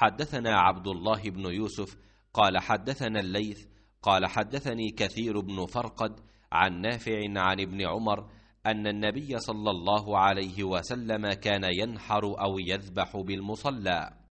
حدثنا عبد الله بن يوسف قال حدثنا الليث قال حدثني كثير بن فرقد عن نافع عن ابن عمر ان النبي صلى الله عليه وسلم كان ينحر او يذبح بالمصلى